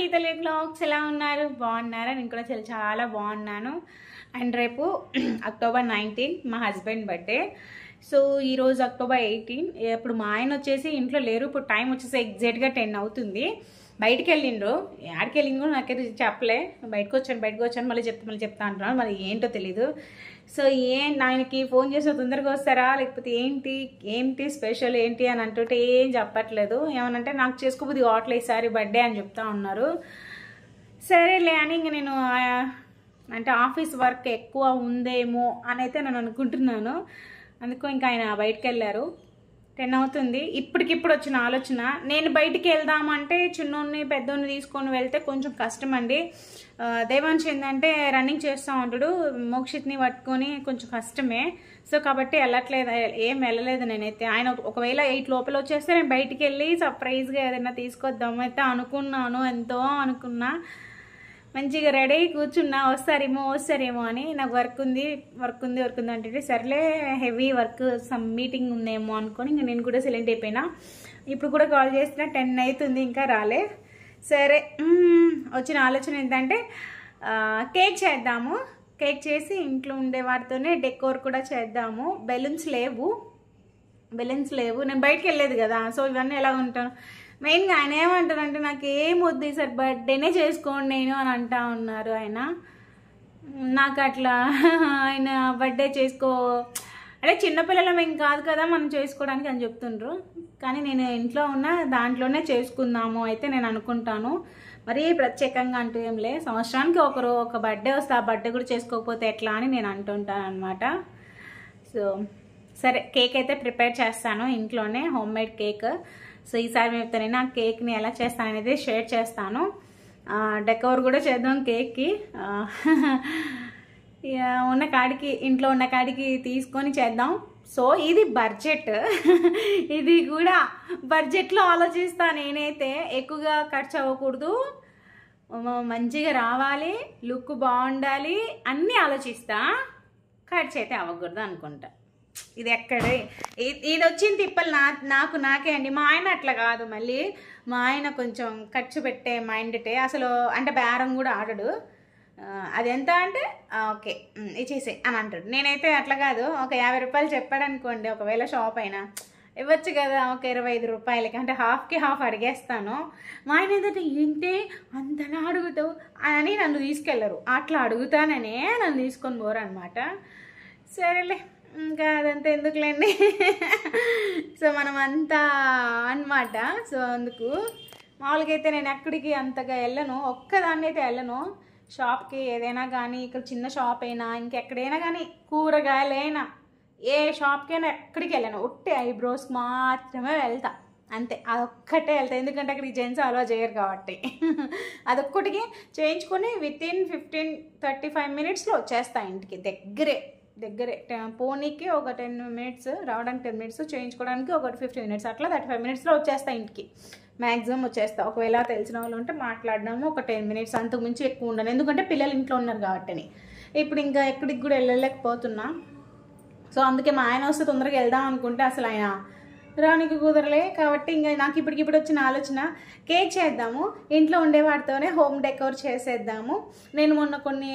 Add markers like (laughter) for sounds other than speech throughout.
హీతలే blogs ఎలా ఉన్నారు బాగున్నారా నేను కూడా చాలా చాలా బాగున్నాను అండ్ రేపు (clears throat) అక్టోబర్ నైన్టీన్ మా హస్బెండ్ బర్త్డే సో ఈరోజు అక్టోబర్ ఎయిటీన్ ఇప్పుడు మా ఆయన వచ్చేసి ఇంట్లో లేరు ఇప్పుడు టైం వచ్చేసి ఎగ్జాక్ట్గా టెన్ అవుతుంది బయటకు వెళ్ళిండ్రు ఆడికి వెళ్ళిండు నాకైతే చెప్పలే బయటకు వచ్చాను బయటకు వచ్చాను మళ్ళీ చెప్తా మళ్ళీ చెప్తా అంటున్నాను మరి ఏంటో తెలీదు సో ఏం ఆయనకి ఫోన్ చేసిన తొందరగా వస్తారా లేకపోతే ఏంటి ఏంటి స్పెషల్ ఏంటి అని అంటుంటే ఏం చెప్పట్లేదు ఏమనంటే నాకు చేసుకోబోద్ది హోటల్ ఈసారి బర్త్డే అని చెప్తా ఉన్నారు సరేలే అని ఇంక నేను అంటే ఆఫీస్ వర్క్ ఎక్కువ ఉందేమో అని అయితే నేను అనుకుంటున్నాను అందుకు ఇంకా ఆయన బయటకు వెళ్ళారు టెన్ అవుతుంది ఇప్పటికిప్పుడు వచ్చిన ఆలోచన నేను బయటికి వెళ్దామంటే చిన్నోడిని పెద్దోడిని తీసుకొని వెళ్తే కొంచెం కష్టం అండి దేవాంశ్ ఏంటంటే రన్నింగ్ చేస్తూ ఉంటాడు మోక్షిత్ని పట్టుకొని కొంచెం కష్టమే సో కాబట్టి వెళ్ళట్లేదు ఏం వెళ్ళలేదు నేనైతే ఆయన ఒకవేళ ఎయిట్ లోపల వచ్చేస్తే నేను బయటికి వెళ్ళి సర్ప్రైజ్గా ఏదైనా తీసుకొద్దామైతే అనుకున్నాను ఎంతో అనుకున్నా మంచిగా రెడీ కూర్చున్నా వస్తారేమో వస్తారేమో అని నాకు వర్క్ ఉంది వర్క్ ఉంది వర్క్ ఉంది అంటే సర్లే హెవీ వర్క్ సమ్ మీటింగ్ ఉందేమో అనుకొని ఇంకా నేను కూడా సిలెంట్ అయిపోయినా ఇప్పుడు కూడా కాల్ చేసిన టెన్ అవుతుంది ఇంకా రాలే సరే వచ్చిన ఆలోచన ఏంటంటే కేక్ చేద్దాము కేక్ చేసి ఇంట్లో ఉండే వాటితోనే డెకోర్ కూడా చేద్దాము బెలూన్స్ లేవు బెలూన్స్ లేవు నేను బయటకు వెళ్ళలేదు కదా సో ఇవన్నీ ఎలా ఉంటాను మెయిన్గా ఆయన ఏమంటారంటే నాకు ఏం వద్దు సార్ బర్త్డేనే చేసుకోండి నేను అని అంటా ఉన్నారు ఆయన నాకు అట్లా ఆయన బర్త్డే చేసుకో అంటే చిన్నపిల్లలం ఏం కాదు కదా మనం చేసుకోవడానికి అని చెప్తుండ్రు కానీ నేను ఇంట్లో ఉన్న దాంట్లోనే చేసుకుందాము అయితే నేను అనుకుంటాను మరీ ప్రత్యేకంగా అంటూ ఏం లే సంవత్సరానికి ఒకరు ఒక బర్త్డే వస్తే ఆ బర్త్డే కూడా చేసుకోకపోతే ఎట్లా అని నేను అంటుంటాను అనమాట సో సరే కేక్ అయితే ప్రిపేర్ చేస్తాను ఇంట్లోనే హోమ్ మేడ్ కేక్ సో ఈసారి మేము తనైనా కేక్ని ఎలా చేస్తాను అనేది షేర్ చేస్తాను డెకవర్ కూడా చేద్దాం కేక్కి ఉన్న కాడికి ఇంట్లో ఉన్న కాడికి తీసుకొని చేద్దాం సో ఇది బడ్జెట్ ఇది కూడా బడ్జెట్లో ఆలోచిస్తా నేనైతే ఎక్కువగా ఖర్చు అవ్వకూడదు మంచిగా రావాలి లుక్ బాగుండాలి అన్నీ ఆలోచిస్తా ఖర్చు అయితే అవ్వకూడదు అనుకుంటా ఇది ఎక్కడే ఇది వచ్చిన తిప్పలు నా నాకు నాకే అండి మా ఆయన అట్లా కాదు మళ్ళీ మా ఆయన కొంచెం ఖర్చు పెట్టే మైండ్టే అసలు అంటే బేరం కూడా ఆడడు అది ఎంత అంటే ఓకే ఇచ్చేసే అని అంటాడు నేనైతే అట్లా కాదు ఒక యాభై రూపాయలు చెప్పాడు అనుకోండి ఒకవేళ షాప్ అయినా ఇవ్వచ్చు కదా ఒక ఇరవై ఐదు రూపాయలకి అంటే హాఫ్కి హాఫ్ అడిగేస్తాను మా ఆయన ఏంటంటే ఏంటి అంతలా అడుగుతావు అని నన్ను తీసుకెళ్ళరు అట్లా అడుగుతాననే నన్ను తీసుకొని పోరు అనమాట సరేలే ఇంకా అదంతా ఎందుకులేండి సో మనం అంతా అనమాట సో అందుకు మామూలుగా అయితే నేను ఎక్కడికి అంతగా వెళ్ళను ఒక్కదాన్ని అయితే వెళ్ళను షాప్కి ఏదైనా కానీ ఇక్కడ చిన్న షాప్ అయినా ఇంకెక్కడైనా కానీ కూరగాయలైనా ఏ షాప్కైనా ఎక్కడికి వెళ్ళాను ఒట్టే ఐబ్రోస్ మాత్రమే వెళ్తా అంతే అదొక్కటే వెళ్తా ఎందుకంటే అక్కడ జెంట్స్ అలా చేయరు కాబట్టి అదొక్కటికి చేయించుకొని within fifteen thirty five మినిట్స్లో వచ్చేస్తా ఇంటికి దగ్గరే దగ్గరే పోనీకి ఒక టెన్ మినిట్స్ రావడానికి టెన్ మినిట్స్ చేయించుకోవడానికి ఒక ఫిఫ్టీన్ మినిట్స్ అట్లా థర్టీ ఫైవ్ మినిట్స్లో వచ్చేస్తా ఇంటికి మ్యాక్సిమం వచ్చేస్తా ఒకవేళ తెలిసిన వాళ్ళు ఉంటే మాట్లాడినాము ఒక టెన్ మినిట్స్ అంతకుమించి ఎక్కువ ఉండను ఎందుకంటే పిల్లలు ఇంట్లో ఉన్నారు కాబట్టి ఇప్పుడు ఇంకా ఎక్కడికి కూడా వెళ్ళలేకపోతున్నా సో అందుకే మా ఆయన వస్తే తొందరగా వెళ్దాం అనుకుంటే అసలు ఆయన రానికి కుదరలే కాబట్టి ఇంకా నాకు ఇప్పటికిప్పుడు వచ్చిన ఆలోచన కేక్ చేద్దాము ఇంట్లో ఉండే వాటితోనే హోమ్ డెకోర్ చేసేద్దాము నేను మొన్న కొన్ని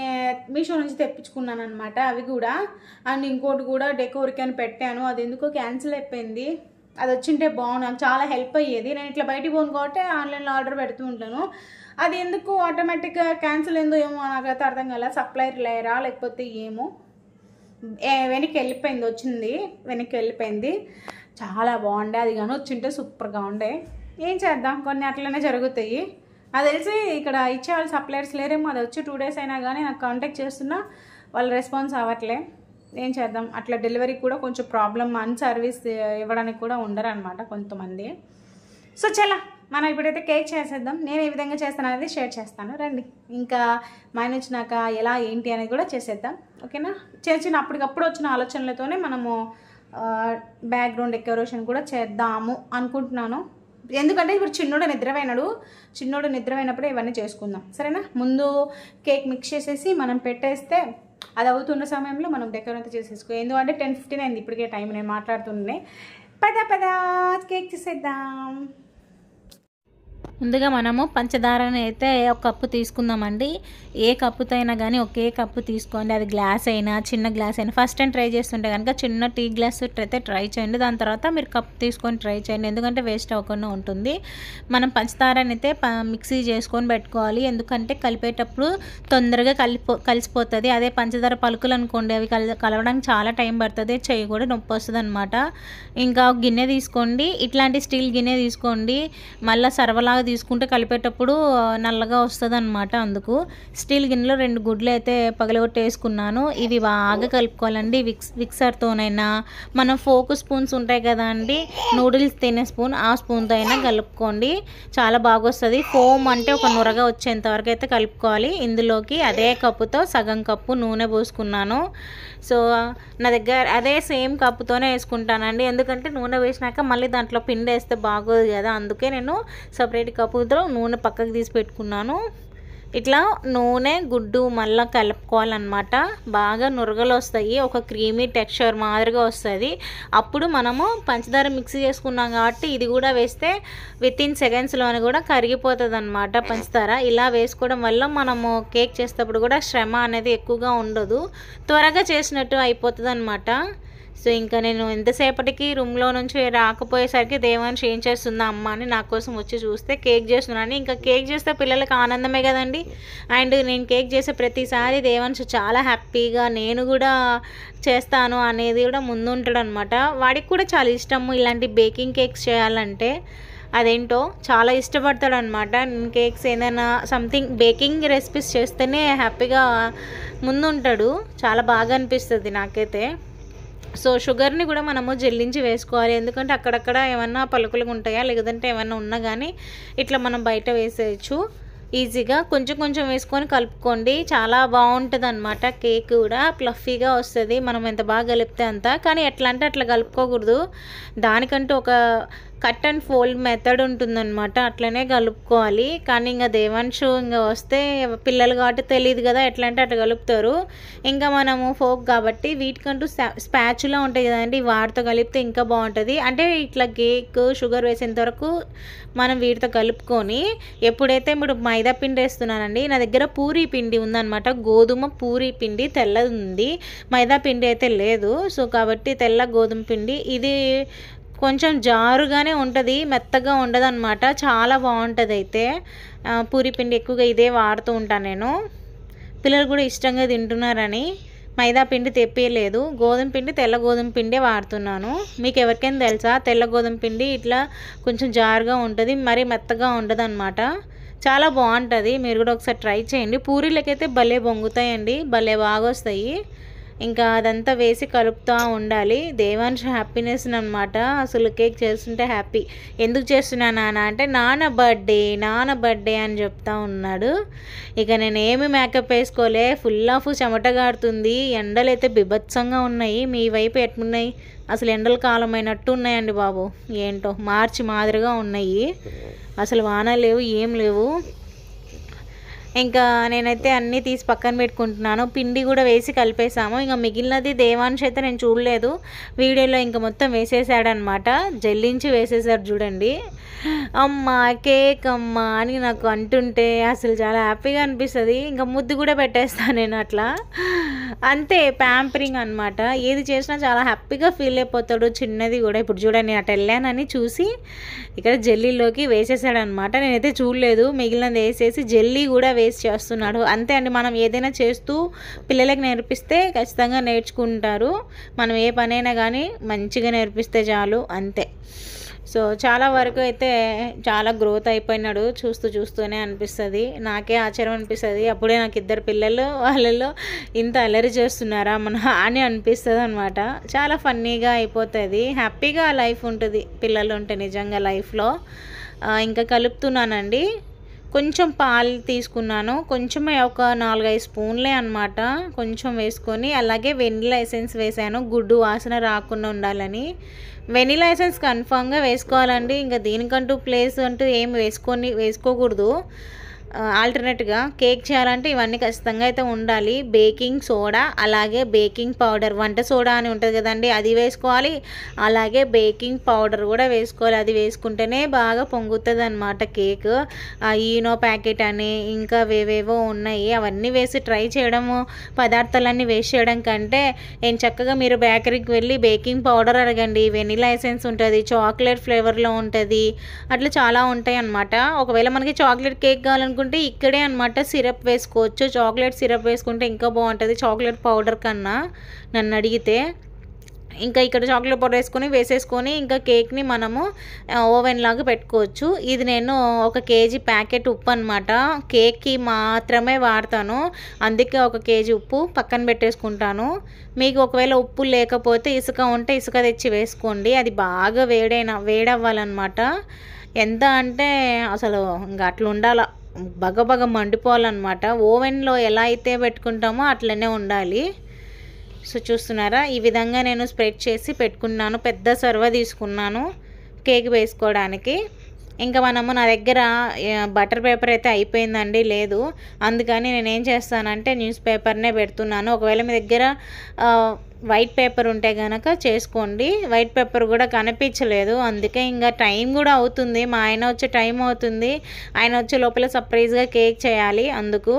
మీషో నుంచి తెప్పించుకున్నాను అనమాట అవి కూడా అండ్ ఇంకోటి కూడా డెకోర్కి అని పెట్టాను అది ఎందుకో క్యాన్సిల్ అయిపోయింది అది వచ్చింటే బాగున్నాను చాలా హెల్ప్ అయ్యేది నేను ఇట్లా బయటికి పోను కాబట్టి ఆన్లైన్లో ఆర్డర్ పెడుతూ ఉంటాను అది ఎందుకు ఆటోమేటిక్గా క్యాన్సిల్ అయిందో ఏమో అయితే అర్థం కాలే సప్లైర్ లేరా లేకపోతే ఏమో వెనక్కి వెళ్ళిపోయింది వచ్చింది వెనక్కి వెళ్ళిపోయింది చాలా బాగుండే అది కానీ వచ్చింటే సూపర్గా ఉండే ఏం చేద్దాం కొన్ని అట్లనే జరుగుతాయి అది తెలిసి ఇక్కడ ఇచ్చే వాళ్ళు సప్లయర్స్ లేరేమో అది వచ్చి టూ డేస్ అయినా కానీ నాకు కాంటాక్ట్ చేస్తున్నా వాళ్ళు రెస్పాన్స్ అవ్వట్లే ఏం చేద్దాం అట్లా డెలివరీ కూడా కొంచెం ప్రాబ్లం అన్ సర్వీస్ ఇవ్వడానికి కూడా ఉండరు అనమాట కొంతమంది సో చాలా మనం ఇప్పుడైతే కేక్ చేసేద్దాం నేను ఏ విధంగా చేస్తాను అనేది షేర్ చేస్తాను రండి ఇంకా మైన వచ్చినాక ఎలా ఏంటి అనేది కూడా చేసేద్దాం ఓకేనా చేసిన అప్పటికప్పుడు వచ్చిన ఆలోచనలతోనే మనము బ్యాక్గ్రౌండ్ డెకరేషన్ కూడా చేద్దాము అనుకుంటున్నాను ఎందుకంటే ఇప్పుడు చిన్నోడు నిద్రమైనడు చిన్నోడు నిద్రమైనప్పుడే ఇవన్నీ చేసుకుందాం సరేనా ముందు కేక్ మిక్స్ చేసేసి మనం పెట్టేస్తే అది అవుతున్న సమయంలో మనం డెకరేట్ అయితే చేసేసుకో ఎందుకంటే టెన్ ఫిఫ్టీన్ అయింది ఇప్పటికే టైం నేను మాట్లాడుతుండే పద పద కేక్ చేసేద్దాం ముందుగా మనము పంచదారని అయితే ఒక కప్పు తీసుకుందామండి ఏ కప్పుతైనా కానీ ఒకే కప్పు తీసుకోండి అది గ్లాస్ అయినా చిన్న గ్లాస్ అయినా ఫస్ట్ టైం ట్రై చేస్తుంటే కనుక చిన్న టీ గ్లాస్ అయితే ట్రై చేయండి దాని తర్వాత మీరు కప్పు తీసుకొని ట్రై చేయండి ఎందుకంటే వేస్ట్ అవ్వకుండా ఉంటుంది మనం పంచదారని అయితే మిక్సీ చేసుకొని పెట్టుకోవాలి ఎందుకంటే కలిపేటప్పుడు తొందరగా కలిపో కలిసిపోతుంది అదే పంచదార పలుకులు అనుకోండి అవి కల కలవడానికి చాలా టైం పడుతుంది చెయ్యి కూడా నొప్పి వస్తుంది అనమాట ఇంకా గిన్నె తీసుకోండి ఇట్లాంటి స్టీల్ గిన్నె తీసుకోండి మళ్ళీ సర్వలాగా తీసుకుంటే కలిపేటప్పుడు నల్లగా వస్తుంది అనమాట అందుకు స్టీల్ గిన్నెలో రెండు గుడ్లు అయితే పగలగొట్టి వేసుకున్నాను ఇవి బాగా కలుపుకోవాలండి విక్స్ విక్సర్తోనైనా మనం ఫోక్ స్పూన్స్ ఉంటాయి కదా అండి నూడిల్స్ తినే స్పూన్ ఆ స్పూన్తో అయినా కలుపుకోండి చాలా బాగా వస్తుంది ఫోమ్ అంటే ఒక నురగా వచ్చేంత వరకు అయితే కలుపుకోవాలి ఇందులోకి అదే కప్పుతో సగం కప్పు నూనె పోసుకున్నాను సో నా దగ్గర అదే సేమ్ కప్పుతోనే వేసుకుంటానండి ఎందుకంటే నూనె వేసినాక మళ్ళీ దాంట్లో పిండి వేస్తే బాగోదు కదా అందుకే నేను సపరేట్ కప్పుతో నూనె పక్కకు తీసి పెట్టుకున్నాను ఇట్లా నూనె గుడ్డు మళ్ళీ కలుపుకోవాలన్నమాట బాగా నురగలు వస్తాయి ఒక క్రీమీ టెక్స్చర్ మాదిరిగా వస్తుంది అప్పుడు మనము పంచదార మిక్స్ చేసుకున్నాం కాబట్టి ఇది కూడా వేస్తే విత్ ఇన్ సెకండ్స్లోనే కూడా కరిగిపోతుంది అనమాట పంచదార ఇలా వేసుకోవడం వల్ల మనము కేక్ చేసేటప్పుడు కూడా శ్రమ అనేది ఎక్కువగా ఉండదు త్వరగా చేసినట్టు అయిపోతుంది అనమాట సో ఇంకా నేను ఎంతసేపటికి రూమ్లో నుంచి రాకపోయేసరికి దేవాన్ని ఏం చేస్తుందా అమ్మ అని నా కోసం వచ్చి చూస్తే కేక్ చేస్తున్నాను ఇంకా కేక్ చేస్తే పిల్లలకు ఆనందమే కదండి అండ్ నేను కేక్ చేసే ప్రతిసారి దేవాన్ష్ చాలా హ్యాపీగా నేను కూడా చేస్తాను అనేది కూడా ముందుంటాడు అనమాట వాడికి కూడా చాలా ఇష్టము ఇలాంటి బేకింగ్ కేక్స్ చేయాలంటే అదేంటో చాలా ఇష్టపడతాడు అనమాట కేక్స్ ఏదైనా సంథింగ్ బేకింగ్ రెసిపీస్ చేస్తేనే హ్యాపీగా ముందుంటాడు చాలా బాగా అనిపిస్తుంది నాకైతే సో షుగర్ని కూడా మనము జల్లించి వేసుకోవాలి ఎందుకంటే అక్కడక్కడ ఏమన్నా పలుకులుగా ఉంటాయా లేదంటే ఏమన్నా ఉన్నా కానీ ఇట్లా మనం బయట వేసేయచ్చు ఈజీగా కొంచెం కొంచెం వేసుకొని కలుపుకోండి చాలా బాగుంటుంది అనమాట కేక్ కూడా ప్లఫీగా వస్తుంది మనం ఎంత బాగా కలిపితే అంత కానీ ఎట్లా అంటే అట్లా కలుపుకోకూడదు దానికంటూ ఒక కట్ అండ్ ఫోల్డ్ మెథడ్ ఉంటుందన్నమాట అట్లనే కలుపుకోవాలి కానీ ఇంకా దేవాన్షు ఇంకా వస్తే పిల్లలు కాబట్టి తెలియదు కదా ఎట్లా అంటే అట్లా కలుపుతారు ఇంకా మనము ఫోక్ కాబట్టి వీటికంటూ స్పాచులా ఉంటాయి కదండి వాటితో కలిపితే ఇంకా బాగుంటుంది అంటే ఇట్లా కేక్ షుగర్ వేసేంత వరకు మనం వీటితో కలుపుకొని ఎప్పుడైతే ఇప్పుడు మైదా పిండి వేస్తున్నానండి నా దగ్గర పూరి పిండి ఉందన్నమాట గోధుమ పూరీ పిండి తెల్లది ఉంది మైదా పిండి అయితే లేదు సో కాబట్టి తెల్ల గోధుమ పిండి ఇది కొంచెం జారుగానే ఉంటుంది మెత్తగా ఉండదు అనమాట చాలా బాగుంటుంది అయితే పూరి పిండి ఎక్కువగా ఇదే వాడుతూ ఉంటాను నేను పిల్లలు కూడా ఇష్టంగా తింటున్నారని మైదా పిండి తెప్పేయలేదు గోధుమ పిండి తెల్ల గోధుమ పిండే వాడుతున్నాను మీకు ఎవరికైనా తెలుసా తెల్ల గోధుమ పిండి ఇట్లా కొంచెం జారుగా ఉంటుంది మరీ మెత్తగా ఉండదు అనమాట చాలా బాగుంటుంది మీరు కూడా ఒకసారి ట్రై చేయండి పూరీలకైతే భలే బొంగుతాయండి భలే బాగా వస్తాయి ఇంకా అదంతా వేసి కలుపుతూ ఉండాలి దేవాన్షి హ్యాపీనెస్ అనమాట అసలు కేక్ చేస్తుంటే హ్యాపీ ఎందుకు చేస్తున్నా నాన్న అంటే నాన్న బర్త్డే నాన్న బర్త్డే అని చెప్తా ఉన్నాడు ఇక నేను ఏమి మేకప్ వేసుకోలే ఫుల్ ఆఫ్ చెమటగాడుతుంది ఎండలు అయితే బిభత్సంగా ఉన్నాయి మీ వైపు ఎట్లున్నాయి అసలు ఎండల కాలం అయినట్టు ఉన్నాయండి బాబు ఏంటో మార్చి మాదిరిగా ఉన్నాయి అసలు వాన లేవు ఏం లేవు ఇంకా నేనైతే అన్నీ తీసి పక్కన పెట్టుకుంటున్నాను పిండి కూడా వేసి కలిపేసాము ఇంకా మిగిలినది దేవాన్ష్ అయితే నేను చూడలేదు వీడియోలో ఇంకా మొత్తం వేసేసాడనమాట జల్లించి వేసేసారు చూడండి అమ్మ కేక్ అమ్మ అని నాకు అంటుంటే అసలు చాలా హ్యాపీగా అనిపిస్తుంది ఇంకా ముద్దు కూడా పెట్టేస్తాను నేను అట్లా అంతే ప్యాంపరింగ్ అనమాట ఏది చేసినా చాలా హ్యాపీగా ఫీల్ అయిపోతాడు చిన్నది కూడా ఇప్పుడు చూడండి అటు వెళ్ళానని చూసి ఇక్కడ జల్లీలోకి వేసేసాడనమాట నేనైతే చూడలేదు మిగిలినది వేసేసి జల్లీ కూడా వేస్ట్ చేస్తున్నాడు అంతే అండి మనం ఏదైనా చేస్తూ పిల్లలకి నేర్పిస్తే ఖచ్చితంగా నేర్చుకుంటారు మనం ఏ పనైనా కానీ మంచిగా నేర్పిస్తే చాలు అంతే సో చాలా వరకు అయితే చాలా గ్రోత్ అయిపోయినాడు చూస్తూ చూస్తూనే అనిపిస్తుంది నాకే ఆశ్చర్యం అనిపిస్తుంది అప్పుడే నాకు ఇద్దరు పిల్లలు వాళ్ళలో ఇంత అలరి చేస్తున్నారా మన అని అనిపిస్తుంది అనమాట చాలా ఫన్నీగా అయిపోతుంది హ్యాపీగా లైఫ్ ఉంటుంది పిల్లలు ఉంటే నిజంగా లైఫ్లో ఇంకా కలుపుతున్నానండి కొంచెం పాలు తీసుకున్నాను కొంచెం ఒక నాలుగైదు స్పూన్లే అనమాట కొంచెం వేసుకొని అలాగే వెనిలా ఎసెన్స్ వేసాను గుడ్డు వాసన రాకుండా ఉండాలని వెనిలా ఎసెన్స్ కన్ఫామ్గా వేసుకోవాలండి ఇంకా దీనికంటూ ప్లేస్ అంటూ ఏం వేసుకొని వేసుకోకూడదు ఆల్టర్నేట్గా కేక్ చేయాలంటే ఇవన్నీ ఖచ్చితంగా అయితే ఉండాలి బేకింగ్ సోడా అలాగే బేకింగ్ పౌడర్ వంట సోడా అని ఉంటుంది కదండి అది వేసుకోవాలి అలాగే బేకింగ్ పౌడర్ కూడా వేసుకోవాలి అది వేసుకుంటేనే బాగా పొంగుతుంది అనమాట కేక్ ఈనో ప్యాకెట్ అని ఇంకా వేవేవో ఉన్నాయి అవన్నీ వేసి ట్రై చేయడము పదార్థాలన్నీ వేస్ట్ చేయడం కంటే నేను చక్కగా మీరు బేకరీకి వెళ్ళి బేకింగ్ పౌడర్ అడగండి వెనీలా ఎసెన్స్ ఉంటుంది చాక్లెట్ ఫ్లేవర్లో ఉంటుంది అట్లా చాలా ఉంటాయి అన్నమాట ఒకవేళ మనకి చాక్లెట్ కేక్ కావాలనుకుంటే వేసుకుంటే ఇక్కడే అనమాట సిరప్ వేసుకోవచ్చు చాక్లెట్ సిరప్ వేసుకుంటే ఇంకా బాగుంటుంది చాక్లెట్ పౌడర్ కన్నా నన్ను అడిగితే ఇంకా ఇక్కడ చాక్లెట్ పౌడర్ వేసుకొని వేసేసుకొని ఇంకా కేక్ని మనము ఓవెన్ లాగా పెట్టుకోవచ్చు ఇది నేను ఒక కేజీ ప్యాకెట్ ఉప్పు అనమాట కేక్కి మాత్రమే వాడతాను అందుకే ఒక కేజీ ఉప్పు పక్కన పెట్టేసుకుంటాను మీకు ఒకవేళ ఉప్పు లేకపోతే ఇసుక ఉంటే ఇసుక తెచ్చి వేసుకోండి అది బాగా వేడైన వేడవ్వాలన్నమాట ఎంత అంటే అసలు ఇంకా అట్లా ఉండాలా బగబగ మండిపోవాలన్నమాట ఓవెన్లో ఎలా అయితే పెట్టుకుంటామో అట్లనే ఉండాలి సో చూస్తున్నారా ఈ విధంగా నేను స్ప్రెడ్ చేసి పెట్టుకున్నాను పెద్ద సర్వ తీసుకున్నాను కేక్ వేసుకోవడానికి ఇంకా మనము నా దగ్గర బటర్ పేపర్ అయితే అయిపోయిందండి లేదు అందుకని నేనేం చేస్తానంటే న్యూస్ పేపర్నే పెడుతున్నాను ఒకవేళ మీ దగ్గర వైట్ పేపర్ ఉంటే కనుక చేసుకోండి వైట్ పేపర్ కూడా కనిపించలేదు అందుకే ఇంకా టైం కూడా అవుతుంది మా ఆయన వచ్చే టైం అవుతుంది ఆయన వచ్చే లోపల సర్ప్రైజ్గా కేక్ చేయాలి అందుకు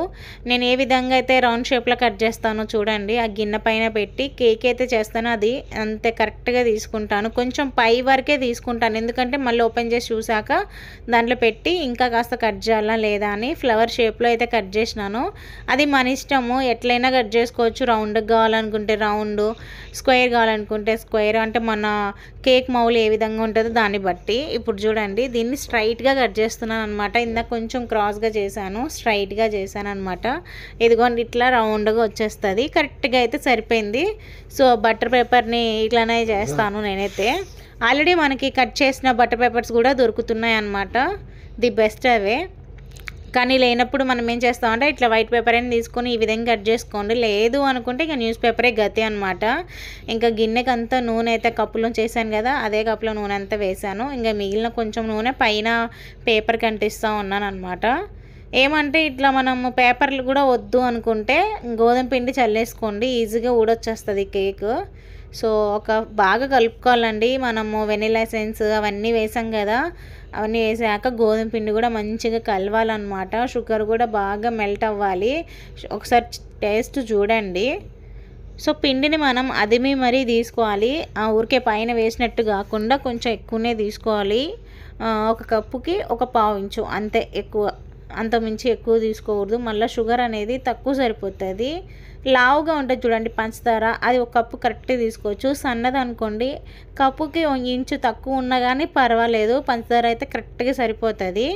నేను ఏ విధంగా అయితే రౌండ్ షేప్లో కట్ చేస్తానో చూడండి ఆ గిన్నె పైన పెట్టి కేక్ అయితే చేస్తానో అది అంతే కరెక్ట్గా తీసుకుంటాను కొంచెం పై వరకే తీసుకుంటాను ఎందుకంటే మళ్ళీ ఓపెన్ చేసి చూసాక దాంట్లో పెట్టి ఇంకా కాస్త కట్ చేయాలా లేదా అని ఫ్లవర్ షేప్లో అయితే కట్ చేసినాను అది మన ఇష్టము ఎట్లయినా కట్ చేసుకోవచ్చు రౌండ్గా కావాలనుకుంటే రౌండ్ స్క్వేర్ కావాలనుకుంటే స్క్వేర్ అంటే మన కేక్ మౌలు ఏ విధంగా ఉంటుందో దాన్ని బట్టి ఇప్పుడు చూడండి దీన్ని స్ట్రైట్గా కట్ చేస్తున్నాను అనమాట ఇందాక కొంచెం క్రాస్గా చేశాను స్ట్రైట్గా చేశాను అనమాట ఇదిగోండి ఇట్లా రౌండ్గా వచ్చేస్తుంది కరెక్ట్గా అయితే సరిపోయింది సో బటర్ పేపర్ని ఇట్లానే చేస్తాను నేనైతే ఆల్రెడీ మనకి కట్ చేసిన బటర్ పేపర్స్ కూడా దొరుకుతున్నాయి అన్నమాట ది బెస్ట్ అవే కానీ లేనప్పుడు మనం ఏం చేస్తామంటే ఇట్లా వైట్ పేపర్ అయినా తీసుకొని ఈ విధంగా కట్ చేసుకోండి లేదు అనుకుంటే ఇక న్యూస్ పేపరే గతి అనమాట ఇంకా గిన్నెకి అంతా నూనె అయితే కప్పులో చేశాను కదా అదే కప్పులో నూనె అంతా వేశాను ఇంకా మిగిలిన కొంచెం నూనె పైన పేపర్ కంటిస్తూ ఉన్నాను అనమాట ఏమంటే ఇట్లా మనం పేపర్లు కూడా వద్దు అనుకుంటే గోధుమ పిండి చల్లేసుకోండి ఈజీగా ఊడొచ్చేస్తుంది కేక్ సో ఒక బాగా కలుపుకోవాలండి మనము వెనీలా ఎసెన్స్ అవన్నీ వేసాం కదా అవన్నీ వేసాక గోధుమ పిండి కూడా మంచిగా కలవాలన్నమాట షుగర్ కూడా బాగా మెల్ట్ అవ్వాలి ఒకసారి టేస్ట్ చూడండి సో పిండిని మనం అదిమి మరీ తీసుకోవాలి ఆ ఊరికే పైన వేసినట్టు కాకుండా కొంచెం ఎక్కువనే తీసుకోవాలి ఒక కప్పుకి ఒక పావు ఇంచు అంతే ఎక్కువ అంతమించి ఎక్కువ తీసుకోకూడదు మళ్ళీ షుగర్ అనేది తక్కువ సరిపోతుంది లావుగా ఉంటుంది చూడండి పంచదార అది ఒక కప్పు కరెక్ట్గా తీసుకోవచ్చు సన్నది అనుకోండి కప్పుకి ఇంచు తక్కువ ఉన్నా కానీ పర్వాలేదు పంచదార అయితే కరెక్ట్గా సరిపోతుంది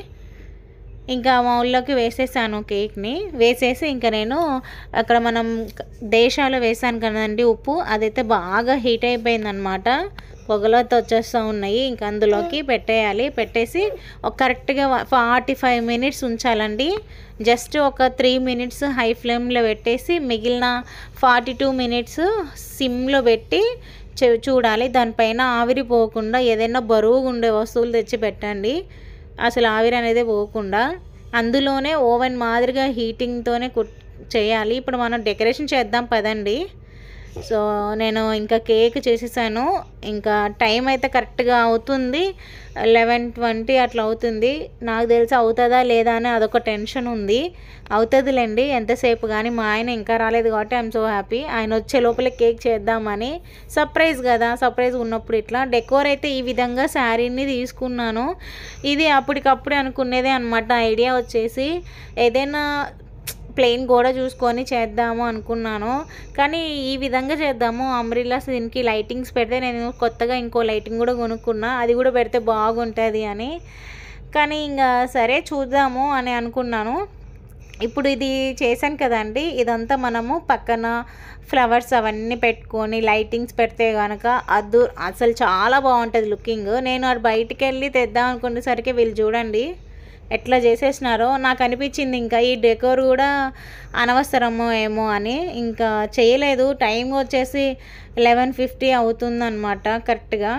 ఇంకా మా ఊళ్ళోకి వేసేసాను కేక్ని వేసేసి ఇంకా నేను అక్కడ మనం దేశాలు వేసాను కదండి ఉప్పు అదైతే బాగా హీట్ అయిపోయిందనమాట పొగలతో వచ్చేస్తూ ఉన్నాయి ఇంకా అందులోకి పెట్టేయాలి పెట్టేసి ఒక కరెక్ట్గా ఫార్టీ ఫైవ్ మినిట్స్ ఉంచాలండి జస్ట్ ఒక త్రీ మినిట్స్ హై ఫ్లేమ్లో పెట్టేసి మిగిలిన ఫార్టీ టూ మినిట్స్ సిమ్లో పెట్టి చూడాలి దానిపైన ఆవిరిపోకుండా ఏదైనా బరువుగా ఉండే వస్తువులు తెచ్చి పెట్టండి అసలు ఆవిరి అనేది పోకుండా అందులోనే ఓవెన్ మాదిరిగా హీటింగ్తోనే కుట్ చేయాలి ఇప్పుడు మనం డెకరేషన్ చేద్దాం పదండి సో నేను ఇంకా కేక్ చేసేసాను ఇంకా టైం అయితే కరెక్ట్గా అవుతుంది లెవెన్ ట్వంటీ అట్లా అవుతుంది నాకు తెలిసి అవుతుందా లేదా అని అదొక టెన్షన్ ఉంది అవుతుందిలేండి ఎంతసేపు కానీ మా ఆయన ఇంకా రాలేదు కాబట్టి ఐఎమ్ సో హ్యాపీ ఆయన వచ్చే లోపల కేక్ చేద్దామని సర్ప్రైజ్ కదా సర్ప్రైజ్ ఉన్నప్పుడు ఇట్లా డెకోర్ అయితే ఈ విధంగా శారీని తీసుకున్నాను ఇది అప్పటికప్పుడే అనుకునేదే అనమాట ఐడియా వచ్చేసి ఏదైనా ప్లెయిన్ గోడ చూసుకొని చేద్దాము అనుకున్నాను కానీ ఈ విధంగా చేద్దాము అంబ్రిల్లాస్ దీనికి లైటింగ్స్ పెడితే నేను కొత్తగా ఇంకో లైటింగ్ కూడా కొనుక్కున్నా అది కూడా పెడితే బాగుంటుంది అని కానీ ఇంకా సరే చూద్దాము అని అనుకున్నాను ఇప్పుడు ఇది చేశాను కదండి ఇదంతా మనము పక్కన ఫ్లవర్స్ అవన్నీ పెట్టుకొని లైటింగ్స్ పెడితే కనుక అద్దు అసలు చాలా బాగుంటుంది లుకింగ్ నేను అది బయటికి వెళ్ళి తెద్దాం అనుకునేసరికి వీళ్ళు చూడండి ఎట్లా చేసేసినారో నాకు అనిపించింది ఇంకా ఈ డెకోర్ కూడా అనవసరమో ఏమో అని ఇంకా చేయలేదు టైం వచ్చేసి లెవెన్ ఫిఫ్టీ అవుతుందన్నమాట కరెక్ట్గా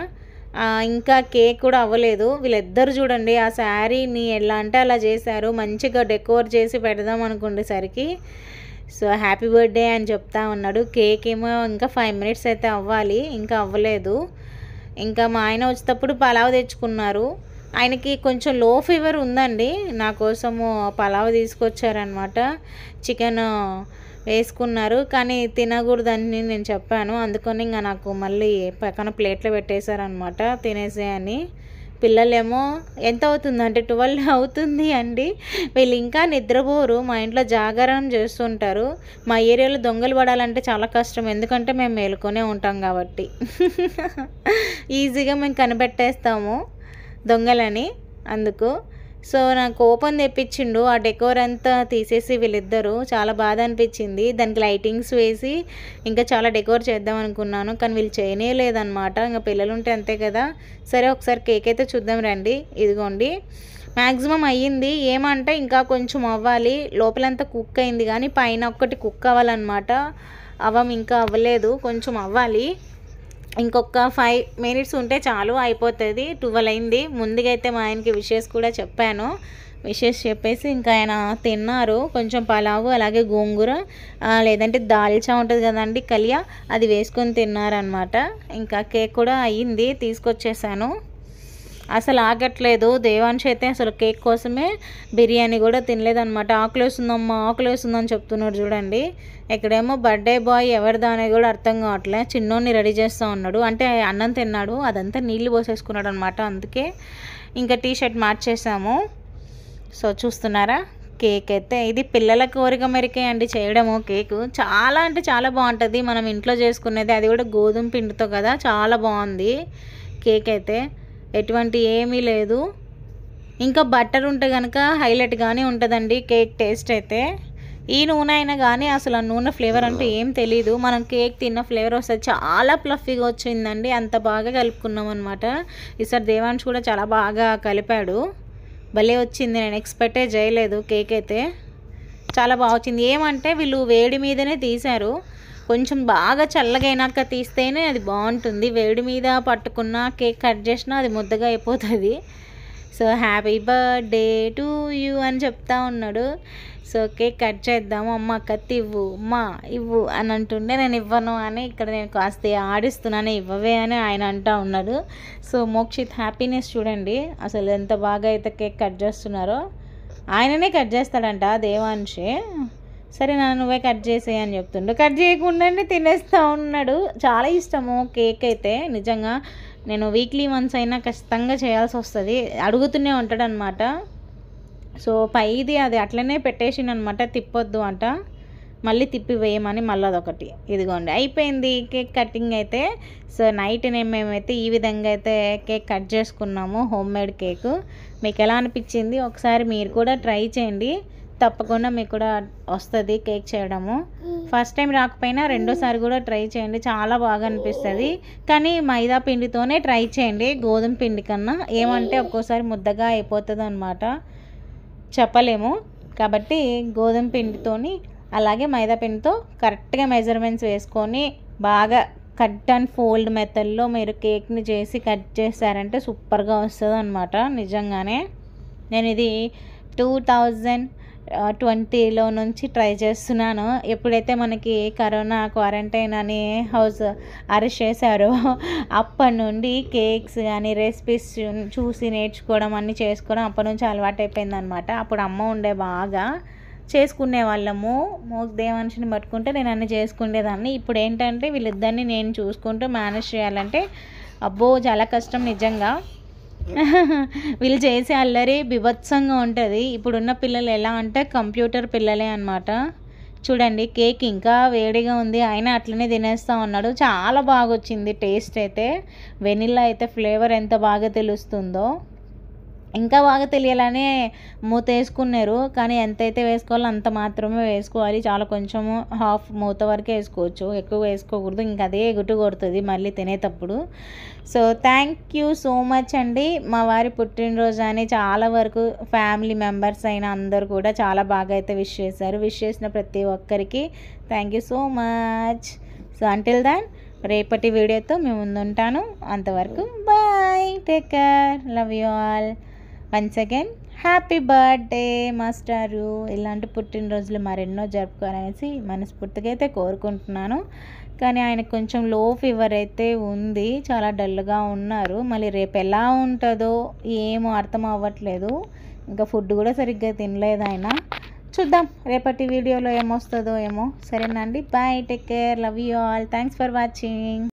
ఇంకా కేక్ కూడా అవ్వలేదు వీళ్ళిద్దరు చూడండి ఆ శారీని ఎలా అంటే అలా చేశారు మంచిగా డెకోర్ చేసి పెడదాం అనుకునేసరికి సో హ్యాపీ బర్త్డే అని చెప్తా ఉన్నాడు కేక్ ఏమో ఇంకా ఫైవ్ మినిట్స్ అయితే అవ్వాలి ఇంకా అవ్వలేదు ఇంకా మా ఆయన వచ్చేటప్పుడు పలావ్ తెచ్చుకున్నారు ఆయనకి కొంచెం లో ఫీవర్ ఉందండి నా కోసము పలావ్ తీసుకొచ్చారనమాట చికెన్ వేసుకున్నారు కానీ తినకూడదని నేను చెప్పాను అందుకని ఇంకా నాకు మళ్ళీ పక్కన ప్లేట్లో పెట్టేశారనమాట తినేసేయని పిల్లలేమో ఎంత అవుతుంది అంటే ట్వెల్వ్ అవుతుంది అండి వీళ్ళు ఇంకా నిద్రపోరు మా ఇంట్లో జాగరణం చేస్తుంటారు మా ఏరియాలో దొంగలు పడాలంటే చాలా కష్టం ఎందుకంటే మేము మేలుకొనే ఉంటాం కాబట్టి (laughs) ఈజీగా మేము కనిపెట్టేస్తాము దొంగలని అందుకు సో నాకు కోపం తెప్పించిండు ఆ డెకోర్ అంతా తీసేసి వీళ్ళిద్దరు చాలా బాధ అనిపించింది దానికి లైటింగ్స్ వేసి ఇంకా చాలా డెకోర్ చేద్దాం అనుకున్నాను కానీ వీళ్ళు చేయనే లేదనమాట ఇంకా పిల్లలు ఉంటే అంతే కదా సరే ఒకసారి కేక్ అయితే చూద్దాం రండి ఇదిగోండి మ్యాక్సిమం అయ్యింది ఏమంటే ఇంకా కొంచెం అవ్వాలి లోపలంతా కుక్ అయింది కానీ పైన ఒక్కటి కుక్ అవ్వాలన్నమాట అవ్వం ఇంకా అవ్వలేదు కొంచెం అవ్వాలి ఇంకొక ఫైవ్ మినిట్స్ ఉంటే చాలు అయిపోతుంది ట్వెల్వ్ అయింది ముందుగైతే మా ఆయనకి విషెస్ కూడా చెప్పాను విషెస్ చెప్పేసి ఇంకా ఆయన తిన్నారు కొంచెం పలావు అలాగే గోంగూర లేదంటే దాల్చా ఉంటుంది కదండి కలియా అది వేసుకొని తిన్నారనమాట ఇంకా కేక్ కూడా అయ్యింది తీసుకొచ్చేసాను అసలు ఆగట్లేదు దేవాన్షి అయితే అసలు కేక్ కోసమే బిర్యానీ కూడా తినలేదనమాట ఆకులు వేస్తుందమ్మా ఆకులు వేస్తుందని చెప్తున్నాడు చూడండి ఇక్కడేమో బర్త్డే బాయ్ ఎవరిదా అనేది కూడా అర్థం కావట్లే చిన్నోడిని రెడీ చేస్తూ ఉన్నాడు అంటే అన్నం తిన్నాడు అదంతా నీళ్ళు పోసేసుకున్నాడు అనమాట అందుకే ఇంకా టీ షర్ట్ మార్చేసాము సో చూస్తున్నారా కేక్ అయితే ఇది పిల్లల కోరిక మేరకే అండి చేయడము కేకు చాలా అంటే చాలా బాగుంటుంది మనం ఇంట్లో చేసుకునేది అది కూడా గోధుమ పిండితో కదా చాలా బాగుంది కేక్ అయితే ఎటువంటి ఏమీ లేదు ఇంకా బట్టర్ ఉంటే కనుక హైలైట్ కానీ ఉంటుందండి కేక్ టేస్ట్ అయితే ఈ నూనె అయినా కానీ అసలు ఆ నూనె ఫ్లేవర్ అంటే ఏం తెలియదు మనం కేక్ తిన్న ఫ్లేవర్ వస్తుంది చాలా ప్లఫీగా వచ్చిందండి అంత బాగా కలుపుకున్నాం అనమాట ఈసారి దేవాన్స్ కూడా చాలా బాగా కలిపాడు భలే వచ్చింది నేను ఎక్స్పెక్టే చేయలేదు కేక్ అయితే చాలా బాగా వచ్చింది ఏమంటే వీళ్ళు వేడి మీదనే తీశారు కొంచెం బాగా చల్లగైనాక తీస్తేనే అది బాగుంటుంది వేడి మీద పట్టుకున్న కేక్ కట్ చేసినా అది ముద్దగా అయిపోతుంది so happy birthday to you అని చెప్తా ఉన్నాడు సో కేక్ కట్ చేద్దాము అమ్మ కత్తి ఇవ్వు అమ్మా ఇవ్వు అని అంటుండే నేను ఇవ్వను అని ఇక్కడ నేను కాస్త ఆడిస్తున్నాను ఇవ్వవే అని ఆయన అంటా ఉన్నాడు సో మోక్షిత్ హ్యాపీనెస్ చూడండి అసలు ఎంత బాగా అయితే కేక్ కట్ చేస్తున్నారో ఆయననే కట్ చేస్తాడంట దేవాన్షి సరే నా నువ్వే కట్ చేసేయని అని చెప్తుండు కట్ చేయకుండానే తినేస్తూ ఉన్నాడు చాలా ఇష్టము కేక్ అయితే నిజంగా నేను వీక్లీ వన్స్ అయినా ఖచ్చితంగా చేయాల్సి వస్తుంది అడుగుతూనే ఉంటాడు అనమాట సో పైది అది అట్లనే పెట్టేసిననమాట తిప్పొద్దు అంట మళ్ళీ తిప్పి వేయమని మళ్ళీ అదొకటి ఇదిగోండి అయిపోయింది కేక్ కటింగ్ అయితే సో నైట్ నేను మేమైతే ఈ విధంగా అయితే కేక్ కట్ చేసుకున్నాము హోమ్ మేడ్ కేక్ మీకు ఎలా అనిపించింది ఒకసారి మీరు కూడా ట్రై చేయండి తప్పకుండా మీకు కూడా వస్తుంది కేక్ చేయడము ఫస్ట్ టైం రాకపోయినా రెండోసారి కూడా ట్రై చేయండి చాలా బాగా అనిపిస్తుంది కానీ మైదా పిండితోనే ట్రై చేయండి గోధుమ పిండి కన్నా ఏమంటే ఒక్కోసారి ముద్దగా అయిపోతుంది అనమాట చెప్పలేము కాబట్టి గోధుమ పిండితోని అలాగే మైదా పిండితో కరెక్ట్గా మెజర్మెంట్స్ వేసుకొని బాగా కట్ అండ్ ఫోల్డ్ మెథడ్లో మీరు కేక్ని చేసి కట్ చేస్తారంటే సూపర్గా వస్తుంది అనమాట నిజంగానే నేను ఇది టూ థౌజండ్ ట్వంటీలో నుంచి ట్రై చేస్తున్నాను ఎప్పుడైతే మనకి కరోనా క్వారంటైన్ అని హౌస్ అరెస్ట్ చేశారో అప్పటి నుండి కేక్స్ కానీ రెసిపీస్ చూసి నేర్చుకోవడం అన్నీ చేసుకోవడం అప్పటి నుంచి అలవాటైపోయిందనమాట అప్పుడు అమ్మ ఉండే బాగా చేసుకునే వాళ్ళము మోక్ మనిషిని పట్టుకుంటే నేను అన్నీ చేసుకునేదాన్ని ఇప్పుడు ఏంటంటే వీళ్ళిద్దరిని నేను చూసుకుంటూ మేనేజ్ చేయాలంటే అబ్బో చాలా కష్టం నిజంగా వీళ్ళు చేసే అల్లరి బిభత్సంగా ఉంటుంది ఇప్పుడున్న పిల్లలు ఎలా అంటే కంప్యూటర్ పిల్లలే అనమాట చూడండి కేక్ ఇంకా వేడిగా ఉంది ఆయన అట్లనే తినేస్తా ఉన్నాడు చాలా బాగా వచ్చింది టేస్ట్ అయితే వెనిలా అయితే ఫ్లేవర్ ఎంత బాగా తెలుస్తుందో ఇంకా బాగా తెలియాలనే మూత వేసుకున్నారు కానీ ఎంతైతే వేసుకోవాలో అంత మాత్రమే వేసుకోవాలి చాలా కొంచెము హాఫ్ మూత వరకే వేసుకోవచ్చు ఎక్కువ వేసుకోకూడదు ఇంకా అదే గుట్టు కొడుతుంది మళ్ళీ తినేటప్పుడు so thank you so much అండి మా వారి పుట్టినరోజు అని చాలా వరకు ఫ్యామిలీ మెంబర్స్ అయిన అందరు కూడా చాలా బాగా అయితే విష్ చేశారు విష్ చేసిన ప్రతి ఒక్కరికి thank you so much so until then రేపటి వీడియోతో మేము ముందుంటాను అంతవరకు bye take care love you all once again happy birthday మాస్టారు ఇలాంటి పుట్టినరోజులు మరెన్నో జరుపుకోవాలనేసి మనస్ఫూర్తిగా అయితే కోరుకుంటున్నాను కానీ ఆయన కొంచెం లో ఫీవర్ అయితే ఉంది చాలా డల్గా ఉన్నారు మళ్ళీ రేపు ఎలా ఉంటుందో ఏమో అర్థం అవ్వట్లేదు ఇంకా ఫుడ్ కూడా సరిగ్గా తినలేదు ఆయన చూద్దాం రేపటి వీడియోలో ఏమొస్తుందో ఏమో సరేనండి bye take care love you all thanks for watching